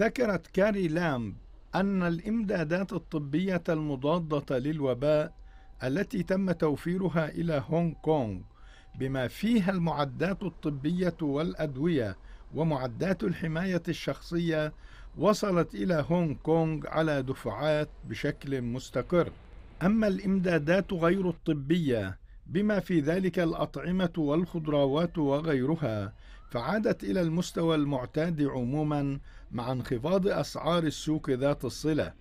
ذكرت كاري لامب أن الإمدادات الطبية المضادة للوباء التي تم توفيرها إلى هونغ كونغ بما فيها المعدات الطبية والأدوية ومعدات الحماية الشخصية وصلت إلى هونغ كونغ على دفعات بشكل مستقر. أما الإمدادات غير الطبية بما في ذلك الأطعمة والخضروات وغيرها فعادت إلى المستوى المعتاد عموما مع انخفاض أسعار السوق ذات الصلة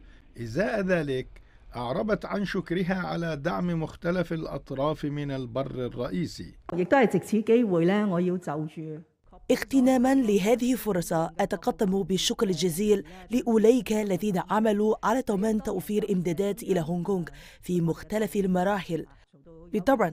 إزاء ذلك أعربت عن شكرها على دعم مختلف الأطراف من البر الرئيسي اغتناما لهذه الفرصة أتقدم بالشكر الجزيل لأولئك الذين عملوا على ضمان توفير إمدادات إلى هونغ كونغ في مختلف المراحل بالطبع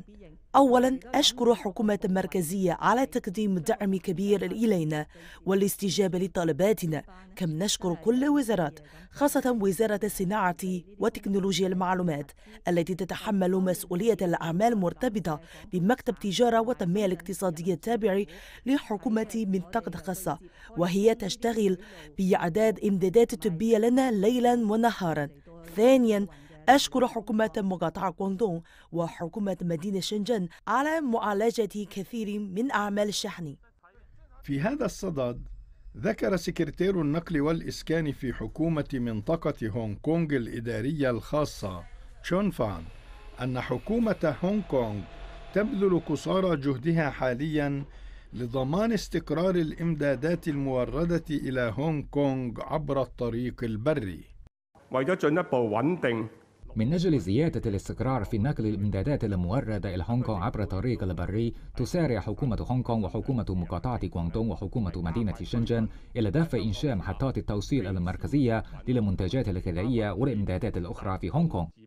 أولا أشكر حكومة المركزية على تقديم دعم كبير إلينا والاستجابة لطلباتنا كم نشكر كل الوزارات خاصة وزارة الصناعة وتكنولوجيا المعلومات التي تتحمل مسؤولية الأعمال المرتبطة بمكتب تجارة والتنمية الاقتصادية التابع لحكومة منطقة خاصة وهي تشتغل بإعداد إمدادات طبية لنا ليلا ونهارا ثانيا أشكر حكومة مقاطعة كوندون وحكومة مدينة شنجن على معالجة كثير من أعمال الشحن في هذا الصدد ذكر سكرتير النقل والإسكان في حكومة منطقة هونغ كونغ الإدارية الخاصة تشون فان أن حكومة هونغ كونغ تبذل قصارى جهدها حاليا لضمان استقرار الإمدادات الموردة إلى هونغ كونغ عبر الطريق البري من أجل زيادة الاستقرار في نقل الإمدادات الموردة إلى هونغ كونغ عبر الطريق البري تسارع حكومة هونغ كونغ وحكومة مقاطعة غوانتونغ وحكومة مدينة شنجن إلى دفع إنشاء محطات التوصيل المركزية للمنتجات الغذائية والإمدادات الأخرى في هونغ كونغ